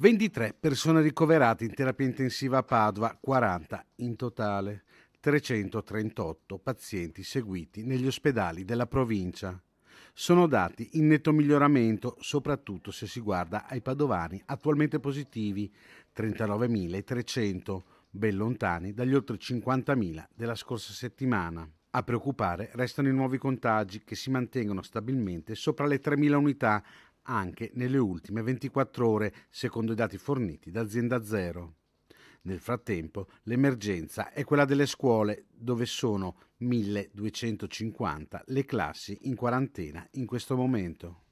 23 persone ricoverate in terapia intensiva a Padova, 40 in totale, 338 pazienti seguiti negli ospedali della provincia. Sono dati in netto miglioramento, soprattutto se si guarda ai padovani attualmente positivi, 39.300, ben lontani dagli oltre 50.000 della scorsa settimana. A preoccupare restano i nuovi contagi che si mantengono stabilmente sopra le 3.000 unità anche nelle ultime 24 ore, secondo i dati forniti da Azienda Zero. Nel frattempo, l'emergenza è quella delle scuole, dove sono 1250 le classi in quarantena in questo momento.